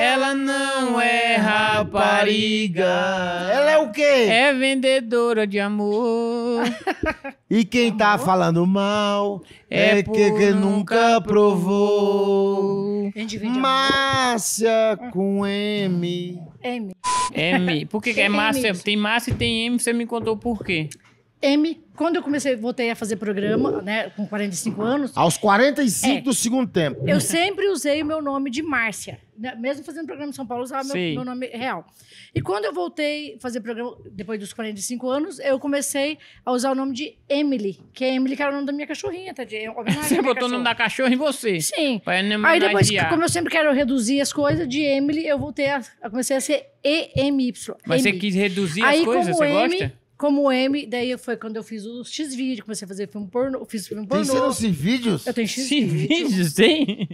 Ela não é rapariga. Ela é o quê? É vendedora de amor. e quem amor? tá falando mal é, é que, que nunca provou. Márcia com M. M. M. Por que, que é Márcia? Tem Márcia e tem M, você me contou por quê? M, quando eu comecei, voltei a fazer programa, né, com 45 anos. Aos 45 é, do segundo tempo. Eu sempre usei o meu nome de Márcia. Né, mesmo fazendo programa em São Paulo, usava meu, meu, nome real. E quando eu voltei a fazer programa, depois dos 45 anos, eu comecei a usar o nome de Emily, que é Emily, que era o nome da minha cachorrinha, tá? De, é, você botou o nome da cachorra em você. Sim. Aí depois, que, como eu sempre quero reduzir as coisas, de Emily, eu voltei a, a comecei a ser EMY. Mas você quis reduzir Aí, as coisas, você M, gosta? Como M, daí foi quando eu fiz o x vídeos comecei a fazer filme pornô, fiz filme pornô. Tem X vídeos? Eu tenho X-Vídeos. X-Vídeos, tem?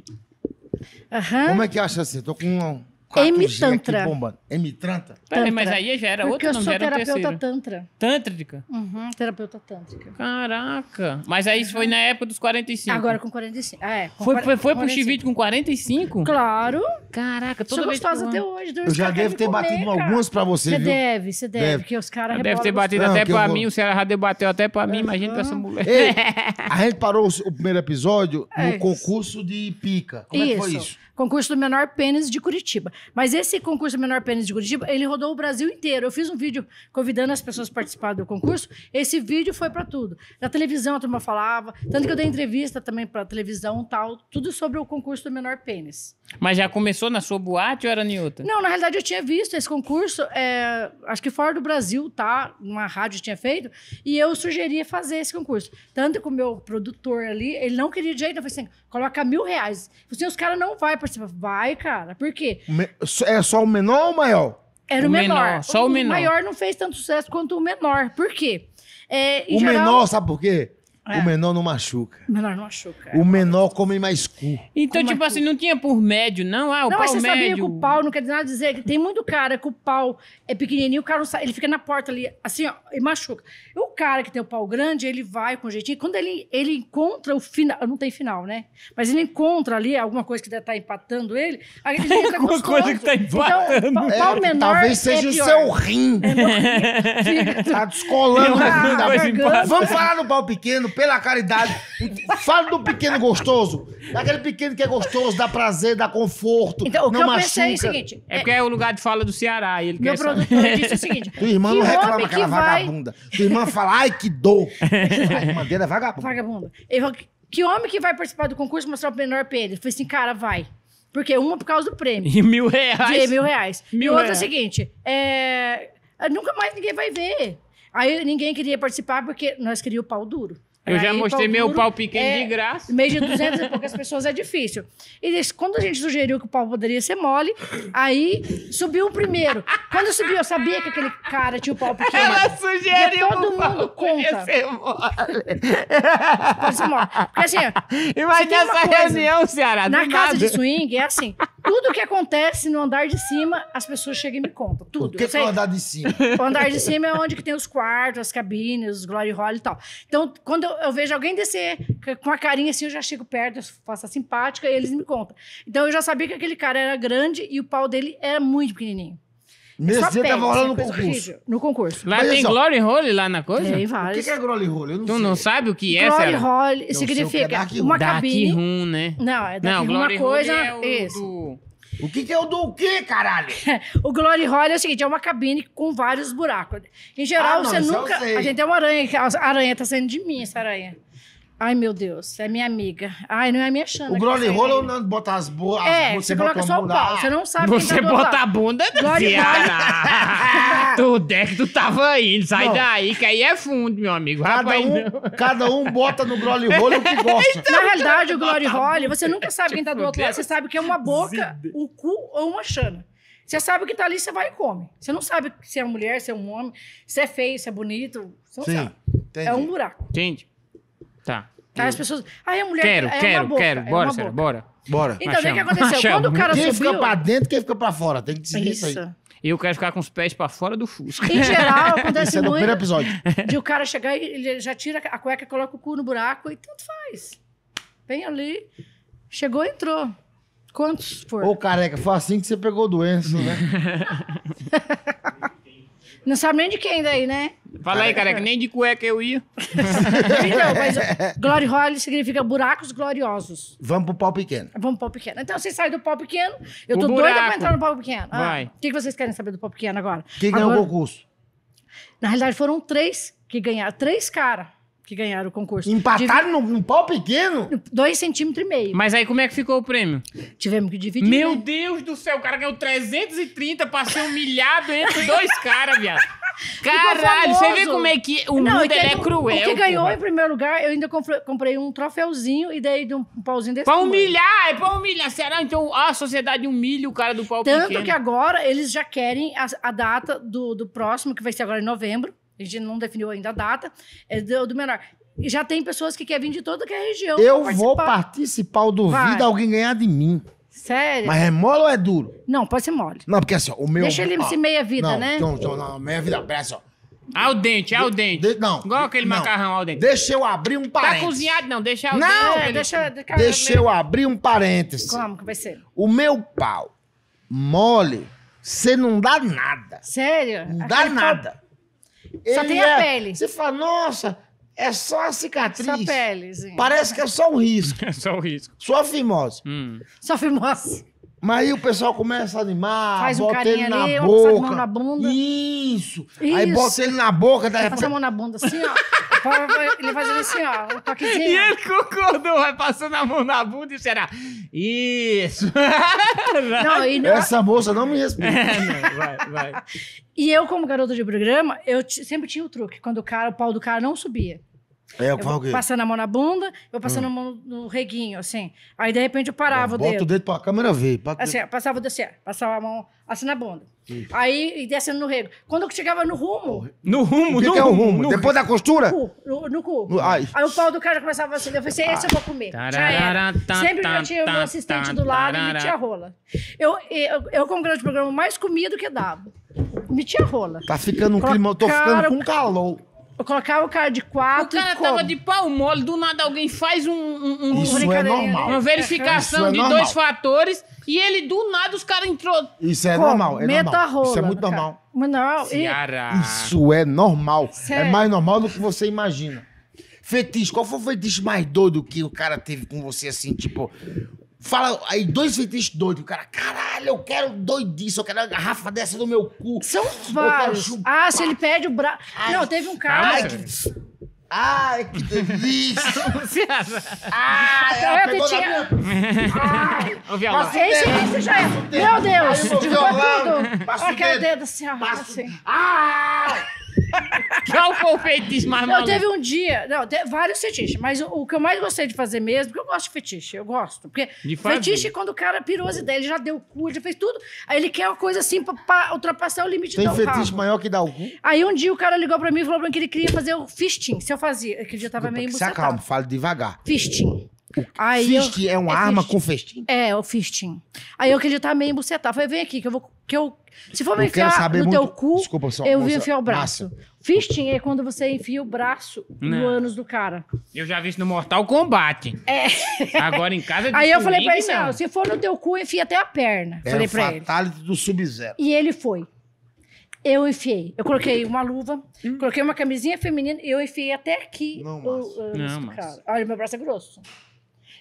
Aham. Como é que acha assim? Tô com... M-Tantra. M-Tantra? Peraí, mas aí já era outra, não Porque eu sou terapeuta tantra. Tântrica? Uhum, terapeuta tântrica. Caraca. Mas aí foi uhum. na época dos 45. Agora com 45. Ah, é. Com foi foi, foi pro Chivite com 45? Claro. Caraca, toda Sou gostosa eu... até hoje. Eu já devo ter comer, batido cara. algumas pra você, Você deve, você deve, deve, porque os caras ah, Deve ter batido não, até pra vou... mim, o Ceará já debateu até pra mim, imagina pra essa mulher. Ei, a gente parou o primeiro episódio no é concurso de pica. Como é que foi isso? Concurso do menor pênis de Curitiba. Mas esse concurso Menor Pênis de Curitiba, ele rodou o Brasil inteiro. Eu fiz um vídeo convidando as pessoas a participar do concurso. Esse vídeo foi para tudo. Na televisão a turma falava, tanto que eu dei entrevista também para televisão tal, tudo sobre o concurso do Menor Pênis. Mas já começou na sua boate ou era em Não, na realidade eu tinha visto esse concurso, é, acho que fora do Brasil, tá? Uma rádio tinha feito, e eu sugeria fazer esse concurso. Tanto que o meu produtor ali, ele não queria de jeito, eu falei assim, coloca mil reais. Você assim, os caras não vai participar. Vai, cara, por quê? é só o menor ou o maior? Era o, o menor. menor. Só o, o menor. O maior não fez tanto sucesso quanto o menor. Por quê? É, o geral... menor, sabe por quê? É. O menor não machuca. O menor não machuca. É. O menor come mais cu. Então, come tipo é assim, cu. não tinha por médio, não? Ah, o não, pau mas você médio. sabia que o pau não quer dizer nada dizer. Que tem muito cara que o pau é pequenininho, o cara ele fica na porta ali, assim, ó, e machuca. O cara que tem o pau grande, ele vai com jeitinho. Quando ele, ele encontra o final. Não tem final, né? Mas ele encontra ali alguma coisa que deve estar tá empatando ele. Aí ele alguma coisa que está então, empatando. Então, é, menor. Talvez é seja é o seu rim. É, tá descolando. Vamos falar do pau pequeno, pela caridade. Fala do pequeno gostoso. Daquele pequeno que é gostoso, dá prazer, dá conforto. Então, o que eu machuca. pensei é o seguinte. É, é, porque é o lugar de fala do Ceará. ele Meu produtor saber. disse o seguinte: Tua irmã não reclama daquela vai... vagabunda. Tua irmã fala ai que dor. Ai, Bandeira é Ele falou, que homem que vai participar do concurso mostrar o menor pra ele? Eu falei assim, cara, vai. Porque uma por causa do prêmio. E mil reais. De mil reais. Mil e outra é o seguinte, é, nunca mais ninguém vai ver. Aí ninguém queria participar porque nós queríamos o pau duro. Eu já mostrei meu pau pequeno é, de graça. Meio de 200 e poucas pessoas é difícil. E quando a gente sugeriu que o pau poderia ser mole, aí subiu o primeiro. Quando subiu, eu sabia que aquele cara tinha o pau pequeno. Ela sugeriu e todo mundo conta. Ser mole. Ser mole. Porque assim, Imagina essa coisa, reunião, Ceará. Na casa de swing é assim. Tudo que acontece no andar de cima, as pessoas chegam e me contam. Tudo. O que, que é o andar de cima? O andar de cima é onde que tem os quartos, as cabines, os glory hall e tal. Então, quando eu, eu vejo alguém descer com a carinha assim, eu já chego perto, eu faço a simpática e eles me contam. Então eu já sabia que aquele cara era grande e o pau dele era muito pequenininho. Nesse dia tava rolando assim, no concurso. Horrível, no concurso. Lá Mas tem só. Assim, glory hole lá na coisa? Tem vários. O que, é glory hole? Eu não tu sei. não sabe o que é, Glory hole é significa é uma dark cabine. Room, né? Não, é dark não, room, uma coisa... É o, o que, que é o do quê, caralho? o Glory Hole é o seguinte: é uma cabine com vários buracos. Em geral, ah, não, você nunca. A gente é uma aranha, a aranha tá saindo de mim, essa aranha. Ai, meu Deus, é minha amiga. Ai, não é a minha Xana. O Glory Hole não bota as boas. É, você, você coloca só o pau. Ah. Você não sabe Você tá bota a bunda, Diana. Tudo é que tu tava indo. Sai não. daí, que aí é fundo, meu amigo. Cada, Rapaz, um, cada um bota no Glory Hole o que gosta. Então, Na realidade, o Glory Hole, você nunca sabe quem tá do tipo, outro lado. Você sabe que é uma boca, o um cu ou uma Xana. Você sabe o que tá ali, você vai e come. Você não sabe se é mulher, se é um homem, se é feio, se é bonito. Você não Sim, sabe. Entendi. É um buraco. Entende? Tá. Aí as pessoas. Aí a mulher. Quero, é quero, boca, quero. É bora, Sérgio, bora. Bora. Então, o que é aconteceu? Quando o cara quem subiu... fica pra dentro, quem fica pra fora. Tem que decidir isso. isso aí. Eu quero ficar com os pés pra fora do fusco. Em geral, acontece isso é muito. primeiro episódio. De o cara chegar e ele já tira a cueca, coloca o cu no buraco e tanto faz. Vem ali. Chegou, entrou. Quantos foram? Ô, careca, foi assim que você pegou doença, né? Não sabe nem de quem daí, né? Fala aí, cara, que nem de cueca eu ia. então, mas Glory Hole significa buracos gloriosos. Vamos pro pau pequeno. Vamos pro pau pequeno. Então, vocês saem do pau pequeno. Eu tô doida pra entrar no pau pequeno. Ah, Vai. O que, que vocês querem saber do pau pequeno agora? Quem ganhou o concurso? Na realidade, foram três que ganharam. Três caras que ganharam o concurso. Empataram Divi... num pau pequeno? Dois centímetros e meio. Mas aí como é que ficou o prêmio? Tivemos que dividir. Meu né? Deus do céu, o cara ganhou 330 pra ser humilhado entre dois caras, viado. Caralho, você vê como é que o Não, mundo é cruel. O que ganhou porra. em primeiro lugar, eu ainda comprei um troféuzinho e daí de um, um pauzinho desse. Pra tamanho. humilhar, é pra humilhar. Será? Então a sociedade humilha o cara do pau Tanto pequeno. Tanto que agora eles já querem a, a data do, do próximo, que vai ser agora em novembro a gente não definiu ainda a data, é do, do menor. E já tem pessoas que querem vir de toda a é região. Eu participar. vou participar, do Vida alguém ganhar de mim. Sério? Mas é mole ou é duro? Não, pode ser mole. Não, porque assim, ó, o meu. Deixa ele se meia vida, não, né? Não, não, não, meia vida, pera só. Ao dente, ao dente. De, não. Igual aquele não. macarrão ao dente. Deixa eu abrir um tá parênteses. Tá cozinhado, não, deixa ao não, dente. Não, é, deixa, deixa, deixa eu abrir um parênteses. Como que vai ser? O meu pau mole, você não dá nada. Sério? Não dá nada. Pau... Só tem a é, pele. Você fala, nossa, é só a cicatriz. Só a pele, sim. Parece que é só um risco. É só o risco. Só a fimose. Hum. Só a fimose. Mas aí o pessoal começa a animar, Faz bota um carinho ele na boca. mão na bunda. Isso. Isso. Aí bota ele na boca. Daí... Passa a mão na bunda assim, ó. ele faz assim, ó, um toquezinho. E ele concordou, vai passando a mão na bunda e será. Isso. Não, e não... Essa moça não me respeita. É, não, vai, vai. E eu, como garota de programa, eu sempre tinha o truque. Quando o cara, o pau do cara não subia. É, eu vou passando a mão na bunda, eu passando hum. a mão no reguinho, assim. Aí, de repente, eu parava o dedo. Bota o dedo pra câmera ver. Assim, passava o dedo assim, ó, passava a mão assim na bunda. Sim. Aí, e descendo no rego. Quando eu chegava no rumo... No rumo? O que, no que é o rumo? No Depois da costura? No cu. No, no cu. aí o pau do cara começava a assim, Eu falei assim, esse eu vou comer. Já era. Sempre eu tinha o meu assistente do lado me tinha rola. Eu, eu, eu com o grande programa, mais comia do que dava. Metia rola. Tá ficando um clima... Eu tô ficando com calor. Eu colocava o cara de quatro. O cara tava de pau mole, do nada alguém faz um. um, um isso é normal. Uma verificação é de normal. dois fatores e ele do nada os caras entrou. Isso é Como? normal. É Meta normal. Rola, isso é muito normal. normal. e... Isso é normal. É, é mais normal do que você imagina. Fetiche, qual foi o fetiche mais doido que o cara teve com você assim? Tipo, Fala aí dois feitiços doidos. O cara, caralho, eu quero doidice, eu quero uma garrafa dessa no meu cu. São vários. Ah, se ele pede o braço. Não, teve um cara. Ai, que... Ai, que delícia! ah, ela pegou na minha... Ai, o esse, esse já é... Meu Deus! Aí, tudo violão, passa o dedo. se dedo assim, assim. Qual foi o fetiche mais Não, teve um dia. Não, teve vários fetiches, mas o, o que eu mais gostei de fazer mesmo, porque eu gosto de fetiche, eu gosto. Porque De fetiche é quando o cara pirou as ideias, ele já deu cu, já fez tudo. Aí ele quer uma coisa assim pra, pra ultrapassar o limite Tem fetiche rabo. maior que dá o cu? Aí um dia o cara ligou pra mim e falou pra mim que ele queria fazer o fisting. Se eu fazia, aquele dia eu tava meio Se acalma, fala devagar. Fisting. O aí fisting eu, é uma é arma fisting. com festim? É, o fisting. Aí eu queria estar meio embucetar. Falei, vem aqui, que eu vou. Que eu, se for me enfiar no muito... teu cu, Desculpa, só, eu vou enfiar o braço. Massa. Fisting é quando você enfia o braço Não. no ânus do cara. Eu já vi isso no Mortal Kombat. É. Agora em casa... É aí eu falei pra ele, assim, Não, se for no teu cu, enfia até a perna. É falei pra ele. do Sub-Zero. E ele foi. Eu enfiei. Eu coloquei uma luva, hum. coloquei uma camisinha feminina e eu enfiei até aqui Não, o Não, cara. Olha, meu braço é grosso.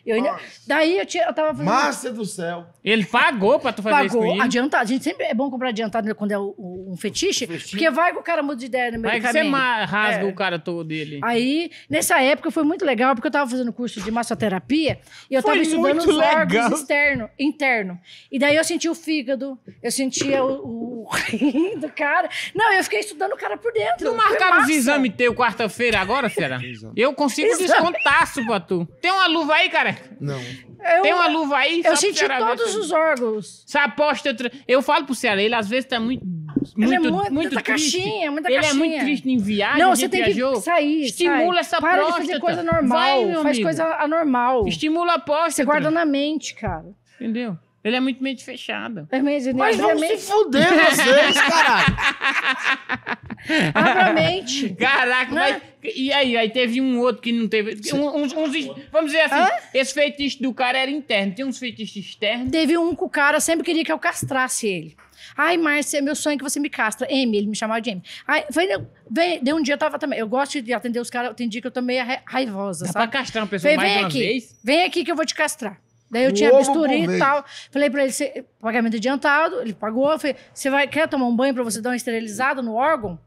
Eu ainda... Daí eu, tinha, eu tava fazendo. Márcia do céu! Ele pagou pra tu fazer pagou, isso. Pagou, adiantado. A gente sempre é bom comprar adiantado quando é o, um fetiche, fetiche, porque vai que o cara muda de ideia no meio vai do caminho. Vai que você rasga é. o cara todo dele. Aí, nessa época foi muito legal, porque eu tava fazendo curso de massoterapia e eu foi tava estudando os órgãos externo, interno. E daí eu sentia o fígado, eu sentia o, o rim do cara. Não, eu fiquei estudando o cara por dentro. Não marcaram os exames teu quarta-feira agora, será? eu consigo descontar isso pra tu. Tem uma luva aí, cara? Não. Eu, Tem uma luva aí. Eu senti todos os órgãos. Você aposta. Eu falo pro Ceará, ele às vezes tá muito. Muito, ele é muito, muita tá triste. caixinha, muita ele caixinha. Ele é muito triste em viagem. Não, você tem viajou. que sair. Estimula sai. essa Para próstata. Para de fazer coisa tá? normal. Vai, faz amigo. coisa anormal. Estimula a próstata. Você guarda na mente, cara. Entendeu? Ele é muito mente fechada. É mente, Mas vamos se fuder vocês, caralho. Abra a mente. Caraca, mas... E aí, aí teve um outro que não teve... Um, uns, uns, vamos dizer assim, Hã? esse feitiço do cara era interno. Tem uns feitiços externos? Teve um com o cara sempre queria que eu castrasse ele. Ai, Márcia, é meu sonho é que você me castra. M, ele me chamava de M. Aí, foi, veio, deu um dia, eu tava também. Eu gosto de atender os caras, tem dia que eu tô meio raivosa, Dá sabe? pra castrar uma pessoa vem, mais vem uma aqui, vez? Vem aqui que eu vou te castrar. Daí eu tinha é bisturi e tal. Falei pra ele, pagamento adiantado, ele pagou. Falei, você vai, quer tomar um banho pra você dar uma esterilizada no órgão?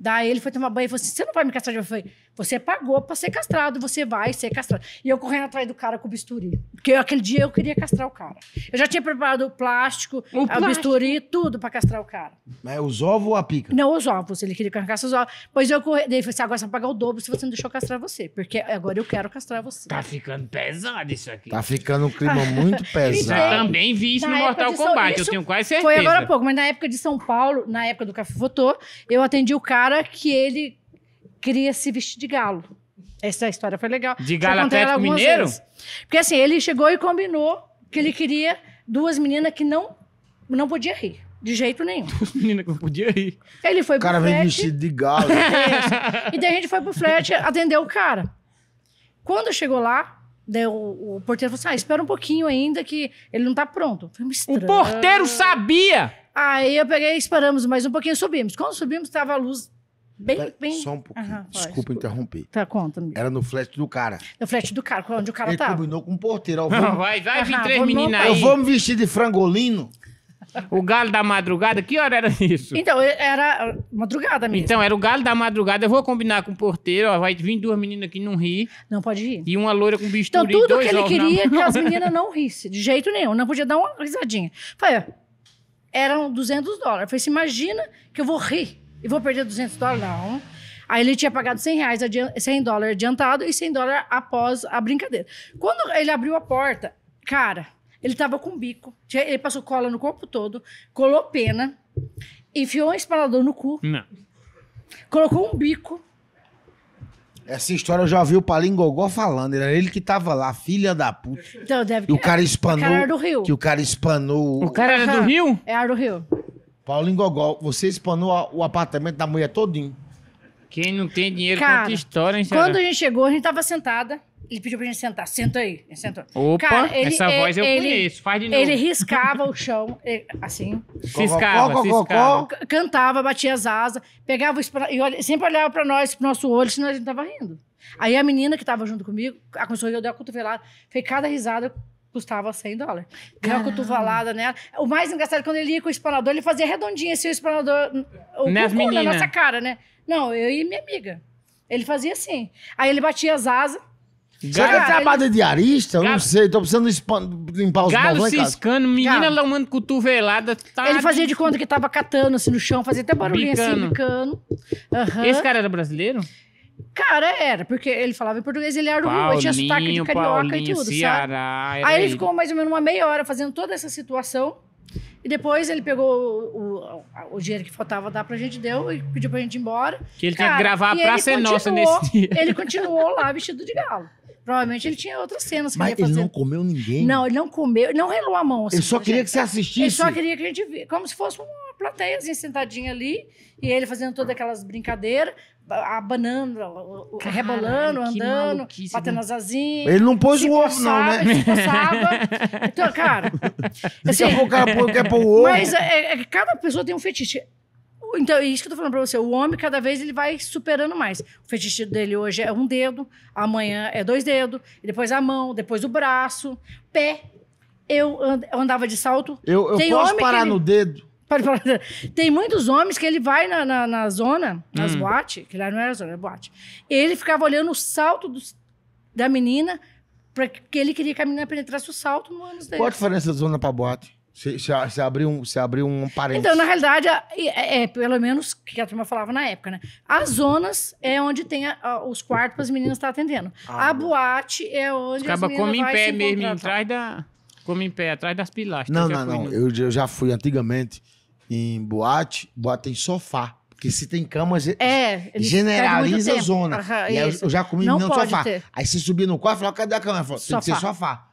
Daí ele foi tomar banho e falou assim: você não vai me castrar de novo? Eu falei, você pagou pra ser castrado, você vai ser castrado. E eu correndo atrás do cara com o bisturi. Porque eu, aquele dia eu queria castrar o cara. Eu já tinha preparado o plástico, o, plástico. bisturi, tudo pra castrar o cara. Mas é os ovos ou a pica? Não, os ovos. Ele queria castrar os ovos. Pois eu corri. Daí ele falou assim: agora você vai pagar o dobro se você não deixou castrar você. Porque agora eu quero castrar você. Tá ficando pesado isso aqui. Tá ficando um clima muito pesado. Eu também vi isso na no Mortal Kombat, eu tenho quase certeza. Foi agora há pouco, mas na época de São Paulo, na época do Café votou, eu atendi o cara cara que ele queria se vestir de galo. Essa história foi legal. De galo Atlético Mineiro? Vezes. Porque assim, ele chegou e combinou que ele queria duas meninas que não, não podia rir. De jeito nenhum. Duas meninas que não podia rir. Ele foi o cara vem vestido de galo. e daí a gente foi pro flat, atender o cara. Quando chegou lá, Daí o, o, porteiro falou assim: ah, espera um pouquinho ainda que ele não tá pronto. Falei, o porteiro sabia! Aí eu peguei, esperamos mais um pouquinho, subimos. Quando subimos, tava a luz Bem, bem. Só um pouquinho. Desculpa interromper. Tá, conta. Era no flash do cara. No flash do cara, onde o cara Ele tava. combinou com o porteiro. Vai, vai vir três meninas aí eu vou me vestir de frangolino. O galo da madrugada, que hora era isso? Então, era madrugada mesmo. Então, era o galo da madrugada. Eu vou combinar com o porteiro, ó. Vai vir duas meninas que não ri não pode rir. e uma loira com Então, tudo que ele queria é que as meninas não rissem, de jeito nenhum. Não podia dar uma risadinha. Falei, ó, eram 200 dólares. Eu Falei, você assim, imagina que eu vou rir e vou perder 200 dólares? Não. Aí ele tinha pagado 100 reais, 100 dólares adiantado e 100 dólares após a brincadeira. Quando ele abriu a porta, cara, ele tava com bico, ele passou cola no corpo todo, colou pena, enfiou um espalhador no cu, Não. colocou um bico. Essa história eu já ouvi o Palim Gogó falando. Era ele que tava lá, filha da puta. Então, deve... E o cara espanou. O cara era do Rio. Que o cara espanou. O cara era do Rio? É, era do Rio. Paulinho Gogol, você espanou o apartamento da mulher todinho. Quem não tem dinheiro Cara, conta história, hein, Quando a gente chegou, a gente tava sentada. Ele pediu pra gente sentar. Senta aí. sentou. Opa, Cara, ele, essa ele, é, voz eu ele, conheço. Faz de novo. Ele riscava o chão, ele, é, assim. Ciscava, riscava, ciscava. Cantava, batia as asas. Pegava e olha, sempre olhava pra nós, pro nosso olho, senão a gente tava rindo. Aí a menina que tava junto comigo, a começou a dar a cotovelada. Fez cada risada custava 100 dólares. Deu uma cotovelada nela. O mais engraçado, é quando ele ia com o espanador, ele fazia redondinho assim, o espanador... O cucu, na nossa cara, né? Não, eu e minha amiga. Ele fazia assim. Aí ele batia as asas. Será que é trabalha ele... de arista? Eu não sei, tô precisando limpar os Galo ciscando, menina Galo. lomando cotovelada. Tá ele fazia de conta que tava catando assim no chão, fazia até barulhinho bicano. assim, bicando. Uhum. Esse cara era brasileiro? Cara, era, porque ele falava em português, ele era do Rio, tinha sotaque de carioca Paulinho, e tudo, Ceará, sabe? Aí ele, ele ficou mais ou menos uma meia hora fazendo toda essa situação. E depois ele pegou o, o, o, dinheiro que faltava dar pra gente, deu e pediu pra gente ir embora. Que ele Cara, tinha que gravar a Praça é Nossa nesse dia. Ele continuou lá vestido de galo. Provavelmente ele tinha outras cenas que Mas ele, não comeu ninguém? Não, ele não comeu, ele não relou a mão. Assim, ele só queria gente. que você assistisse? Ele só queria que a gente visse, como se fosse uma plateia assim, sentadinha ali, e ele fazendo todas aquelas brincadeiras, abanando, Caralho, rebolando, andando, batendo né? as asinhas. Ele não pôs o ovo, não, né? Então, cara... Assim, Daqui a assim, pouco o cara quer pôr o é ovo. Mas é, é, cada pessoa tem um fetiche. Então, é isso que eu tô falando pra você. O homem, cada vez, ele vai superando mais. O fetiche dele hoje é um dedo, amanhã é dois dedos, depois a mão, depois o braço, pé. Eu andava de salto. Eu, eu Tem posso parar ele... no dedo? Pode parar. Tem muitos homens que ele vai na, na, na zona, nas hum. boates, que lá não era zona, era boate. Ele ficava olhando o salto do, da menina, porque ele queria que a menina penetrasse o salto no ânus dele. Qual a diferença da zona pra boate? Se, se, se, um, se um parênteses. Então, na realidade, é, é, pelo menos que a turma falava na época, né? As zonas é onde tem a, a, os quartos para as meninas estar tá atendendo. Ah, a boate é onde acaba as meninas como em pé mesmo, atrás tá? da como em pé atrás das pilastras. Não, não, não. Né? Eu, eu, já fui antigamente em boate, boate tem sofá. Porque se tem camas, é, generaliza a zona. Uhum, e aí, eu já comi não, sofá. Ter. Aí você subia no quarto e falava, cadê a cama? Falou, tem que ser sofá.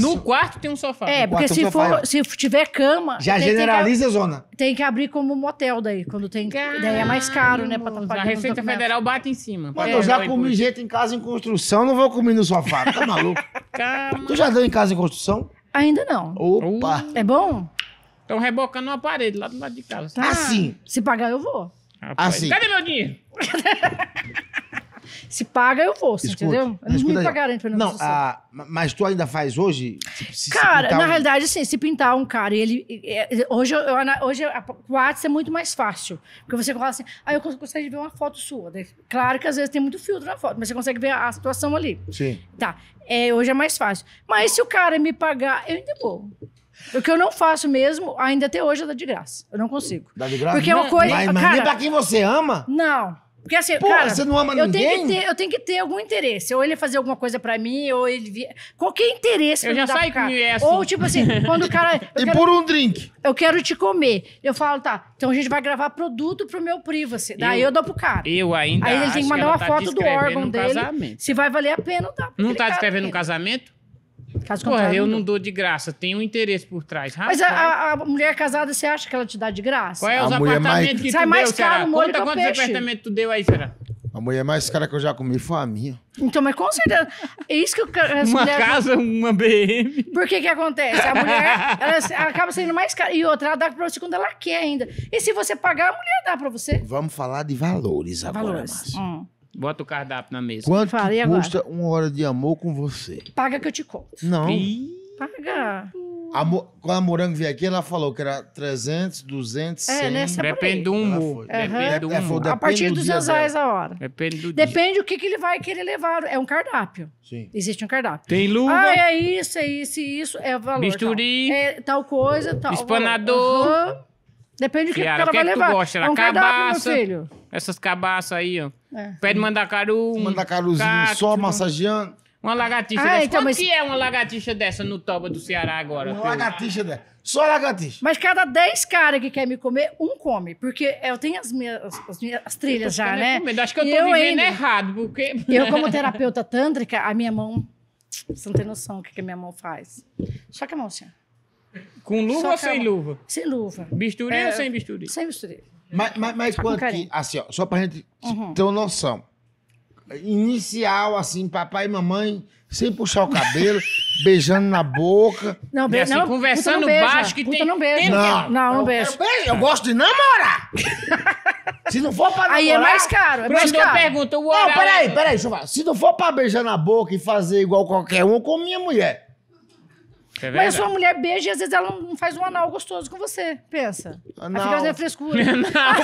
No quarto tem um sofá. É, porque se, um for, é. se tiver cama. Já generaliza a zona. Tem que abrir como motel daí. Quando tem. Caramba, daí é mais caro, né? Pra tá a Receita Federal bate em cima. Mas é, eu já comi jeito em casa em construção, não vou comer no sofá. Tá maluco? Calma. Tu já deu em casa em construção? Ainda não. Opa! Uh. É bom? Estão rebocando uma parede lá do lado de casa. Tá. Assim. Se pagar, eu vou. Rapaz, assim. Cadê meu dinheiro? Se paga, eu vou, escuta, entendeu? Eu não me pagaram pra Não, a, mas tu ainda faz hoje? Tipo, se, se cara, na um... realidade, assim, se pintar um cara e ele. É, hoje, eu, hoje o WhatsApp é muito mais fácil. Porque você fala assim, ah, eu consigo ver uma foto sua. Claro que às vezes tem muito filtro na foto, mas você consegue ver a, a situação ali. Sim. Tá. É, hoje é mais fácil. Mas se o cara me pagar, eu ainda vou. O que eu não faço mesmo, ainda até hoje, é dar de graça. Eu não consigo. Dá de graça? Porque é uma coisa. Mas, é mas cara, nem pra quem você ama? Não. Porque assim, Pô, cara, você não ama eu ninguém? Tenho que ter, eu tenho que ter algum interesse. Ou ele fazer alguma coisa pra mim, ou ele... Qualquer interesse. Eu já saí com é assim. Ou tipo assim, quando o cara... E quero, por um drink. Eu quero te comer. Eu falo, tá, então a gente vai gravar produto pro meu privacy. Daí eu, eu dou pro cara. Eu ainda Aí ele tem que mandar uma tá foto do órgão dele. Casamento. Se vai valer a pena ou não. Não tá descrevendo um casamento? Caso Porra, eu não dou de graça, tem um interesse por trás. Rapaz. Mas a, a mulher casada, você acha que ela te dá de graça? Qual é os apartamentos mais... que Sai mais caro será? o Conta o quantos peixe. apartamentos tu deu aí, será? A mulher mais cara que eu já comi foi a minha. Então, mas com certeza. É isso que eu as Uma mulheres- casa, uma BM. Por que que acontece? A mulher, ela, ela acaba sendo mais cara. E outra, ela dá pra você quando ela quer ainda. E se você pagar, a mulher dá pra você. Vamos falar de valores agora, Valores. Márcio. Hum. Bota o cardápio na mesa. Quanto Fala, agora? custa uma hora de amor com você? Paga que eu te conto. Não. Ih, Paga. quando a Morango veio aqui, ela falou que era 300, 200, 100. É, nessa- né? é Depende do é, é, humor. Depende do É, humor. a partir de dos 200 reais a hora. Depende do dia. Depende o que, que ele vai querer levar. É um cardápio. Sim. Existe um cardápio. Tem luva, Ah, é isso, é isso, é isso. É valor. tal. É tal coisa, tal. espanador. Depende do que Ciara, o vai é que levar. tu gosta? É um cardápio, cabaça, meu filho. essas cabaças aí, ó. É. Pé mandacaru, um caruzinho só massageando. uma lagartixa Ah, dessa. então, Quanto mas- que é uma lagartixa dessa no toba do Ceará agora? Uma lagartixa dessa. Só lagartixa. Mas cada 10 caras que quer me comer, um come. Porque eu tenho as minhas, as, minhas- trilhas já, né? Com medo. Acho que eu tô vivendo ainda- errado, porque... Eu, como terapeuta tântrica, a minha mão. Você não tem noção o que, que a minha mão faz. Só que a mão assim. Com luva ou sem luva? Sem luva. Bisturi é, ou sem bisturi? Sem bisturi. Mas, mas, mas quanto que, assim, ó, só pra gente uhum. ter uma noção. Inicial, assim, papai e mamãe, sem puxar o cabelo, beijando na boca. Não, be assim, não conversando baixo que puta tem. Não beijo. Não, não, não beijo. Eu gosto de namorar. Se não for pra namorar. Aí é mais caro. É mais caro. pergunta, o Não, peraí, peraí, deixa eu falar. Se não for pra beijar na boca e fazer igual qualquer um, com minha mulher. É Mas sua mulher beija e às vezes ela não faz um anal gostoso com você. Pensa. Anal. Aí fica fazendo frescura. Anal.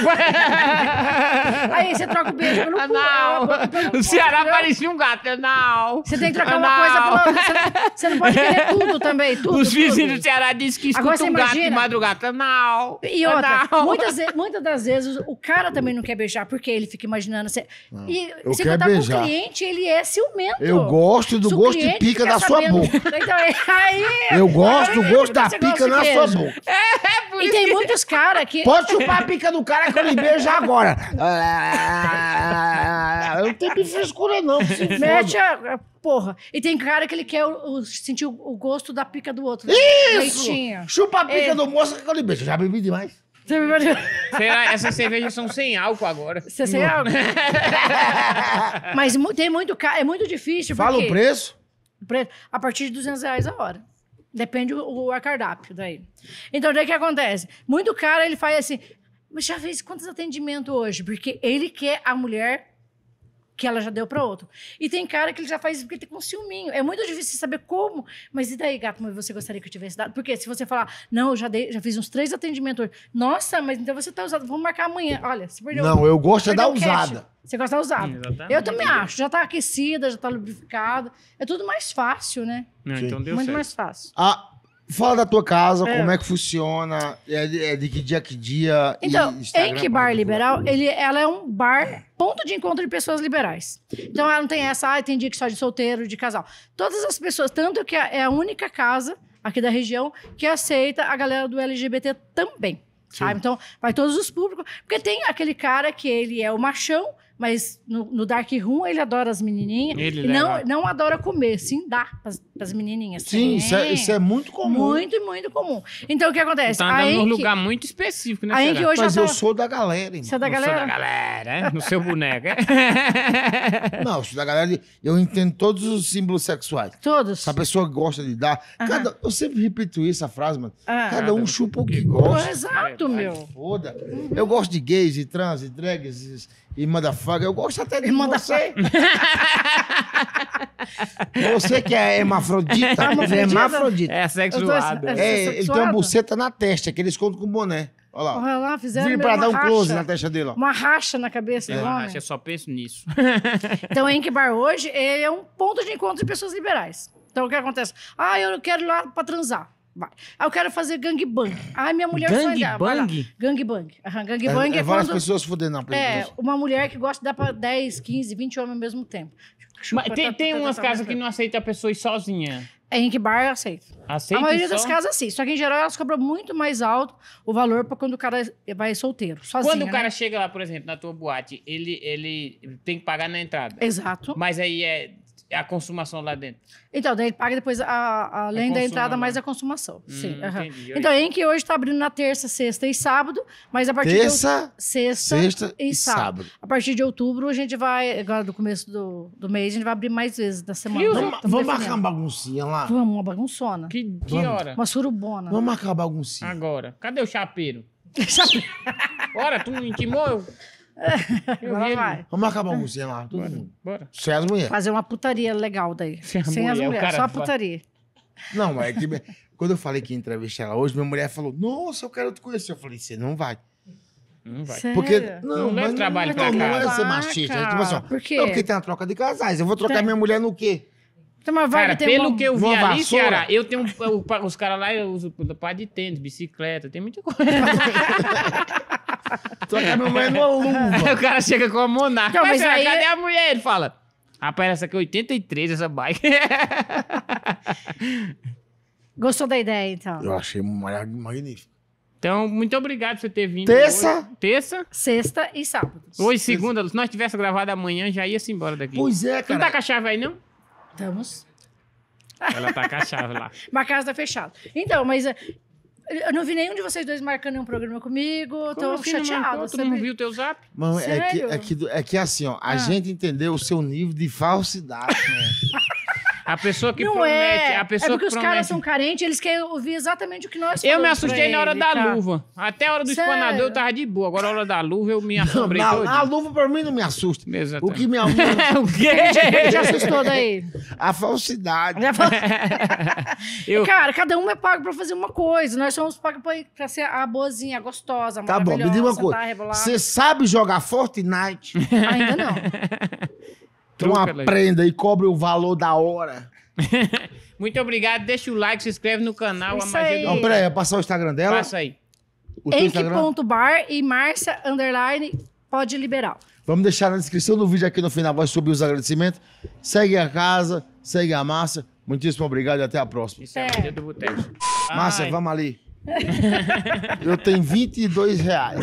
Aí você troca o beijo pelo é anal. cu. Anal. O Ceará entendeu? parecia um gato. Anal. Você tem que trocar anal. uma coisa pela outra. você não, pode querer tudo também. Tudo, Os vizinhos do Ceará dizem que escuta um gato de madrugada. Anal. E outra, anal. Muitas, muitas das vezes o cara também não quer beijar porque ele fica imaginando... Você, e eu você beijar. com o cliente, ele é ciumento. Eu gosto do gosto e pica da sua boca. Então, aí... Eu gosto, do gosto tá da pica na sua boca. É, é, por E isso tem que- muitos caras que. Pode chupar a pica do cara que eu lhe beijo agora. Ah, Eu não tenho frescura, não. que Mete a. Porra. E tem cara que ele quer o- o- sentir o, gosto da pica do outro. Né? Isso! Leitinho. Chupa a pica É. do moço que eu lhe beijo. Já bebi demais. Você Será? Essas cervejas são sem álcool agora. Você é álcool. algo? Mas tem muito cara. É muito difícil. Fala o porque- preço. preço. A partir de 200 reais a hora. Depende o, o cardápio daí. Então, daí o que acontece? Muito cara, ele faz assim, mas já fez quantos atendimentos hoje? Porque ele quer a mulher que ela já deu para outro. E tem cara que ele já faz isso porque tem tá com ciúminho. É muito difícil saber como. Mas e daí, gato, mas você gostaria que eu tivesse dado? Porque se você falar, não, eu já, dei, já fiz uns três atendimentos hoje. Nossa, mas então você tá usado. Vamos marcar amanhã. Olha, você perdeu. Não, eu gosto de dar usada. Você gosta de usada. Eu também acho. Já tá aquecida, já tá lubrificada. É tudo mais fácil, né? Não, então deu Muito certo. mais fácil. Ah, Fala da tua casa, é. como é que funciona, é de, é de, que dia que dia. Então, em que é Bar Liberal, ele, ela é um bar, ponto de encontro de pessoas liberais. Então ela não tem essa, ah, tem dia que só de solteiro, de casal. Todas as pessoas, tanto que é a única casa aqui da região que aceita a galera do LGBT também. Sabe? Então, vai todos os públicos. Porque tem aquele cara que ele é o machão mas no, no Dark Room ele adora as menininhas. Ele né, não, não adora comer, sim dá para as menininhas. Sim, Isso, é, isso, é, muito comum. Muito, muito comum. Então o que acontece? Tá em num lugar muito específico, né? A Enki hoje Mas eu sou da galera, irmão. Você é da galera? Eu sou da galera, é? no seu boneco. É? não, eu sou da galera. Eu entendo todos os símbolos sexuais. Todos. Se a pessoa gosta de dar. Uh -huh. cada, eu sempre repito essa frase, mano. Uh ah. -huh. Cada um chupa o que gosta. Exato, meu. Foda. Uhum. Eu gosto de gays, de trans, de drags. Irmã da Faga, eu gosto até de Irmã você. você que é hermafrodita. hermafrodita. É hermafrodita. É sexuada. É, é, ele tem uma buceta na testa, que eles contam com boné. Olha lá. Olha lá, fizeram Vim pra dar um racha, close na testa dele, ó. Uma racha na cabeça é. do homem. Eu só penso nisso. então, a Bar hoje é um ponto de encontro de pessoas liberais. Então, o que acontece? Ah, eu quero ir lá pra transar. Vai. Ah, eu quero fazer gangbang. Ah, minha mulher gangbang? só dá. Gangbang? Gangbang. Uhum, gangbang é, é, é várias quando... pessoas fudendo. Não, é, uma mulher que gosta de dar pra 10, 15, 20 homens ao mesmo tempo. Chupa, Mas tem, tá, tá tem tá, tá, umas tá, casas tá, que não aceita pessoas sozinha. É, em que bar aceito? aceita. A maioria só? das casas sim. Só que em geral elas cobram muito mais alto o valor para quando o cara vai solteiro, sozinho. Quando o né? cara né? chega lá, por exemplo, na tua boate, ele, ele tem que pagar na entrada. Exato. Mas aí é é a consumação lá dentro. Então, daí ele paga depois, a, é além a da entrada, mais né? a consumação. Hum, Sim. Uhum. Entendi, então, em que hoje está abrindo na terça, sexta e sábado, mas a partir terça, de. Sexta, sexta e, sábado. sábado. A partir de outubro, a gente vai, agora do começo do, do mês, a gente vai abrir mais vezes da semana. vamos, vamos marcar uma baguncinha lá? Vamos, uma bagunçona. Que, que vamos. hora? Uma surubona. Vamos marcar uma baguncinha. Agora. Cadê o chapeiro? Ora, tu intimou? Eu... Vamos acabar a música lá, todo bora, mundo. Bora. Sem as mulheres. Fazer uma putaria legal daí. Sem, as mulheres, só a putaria. Não, mas é que, quando eu falei que ia entrevistar ela hoje, minha mulher falou: Nossa, eu quero te conhecer. Eu falei: Você não vai. Não vai. Porque não, não é trabalho não, não, Não é ser machista. Né? assim, Por quê? Não, porque tem uma troca de casais. Eu vou trocar tem. minha mulher no quê? Tem então, uma vaga, cara, tem pelo uma, que eu vi ali, cara, eu tenho os caras lá, eu uso pá de tênis, bicicleta, tem muita coisa. Só que a minha mãe é uma luva. Aí o cara chega com a monarca. Não, mas aí... Cadê é- a mulher? Ele fala... Rapaz, essa aqui é 83, essa bike. Gostou da ideia, então? Eu achei magnífico. Então, muito obrigado por você ter vindo. Terça? Hoje. Terça. Sexta e sábado. Hoje, segunda, se nós tivéssemos gravado amanhã, já ia-se embora daqui. Pois é, cara. Não tá com a chave aí, não? Estamos. Ela tá com a chave lá. Mas a casa tá fechada. Então, mas eh, eu não vi nenhum de vocês dois marcando um programa comigo. Como tô assim, chateado. Você tu não viu o teu zap? Mano, é que, é, que, é que assim, ó, a ah. gente entendeu o seu nível de falsidade, né? A pessoa que não promete. É. A pessoa é porque que os promete. caras são carentes, eles querem ouvir exatamente o que nós Eu me assustei na hora da cara. luva. Até a hora do Sério? espanador eu tava de boa. Agora a hora da luva eu me assombrei. Não, na, a luva pra mim não me assusta. Exatamente. O que me assusta. É, o que O assustou daí? A falsidade. A eu... Cara, cada um é pago pra fazer uma coisa. Nós somos pagos pra, pra ser a boazinha, a gostosa, a Tá bom, me diga uma coisa. Tá Você sabe jogar Fortnite? Ainda não. Então aprenda e cobre o valor da hora. Muito obrigado. Deixa o like, se inscreve no canal. Isso a magia aí. do... Não, peraí, é passar o Instagram dela? Passa aí. Enk.bar e Marcia Underline pode liberar. Vamos deixar na descrição do vídeo aqui no final vai subir os agradecimentos. Segue a casa, segue a Márcia. Muitíssimo obrigado e até a próxima. Isso é, é. do boteco. Márcia, vamos ali. Eu tenho 22 reais.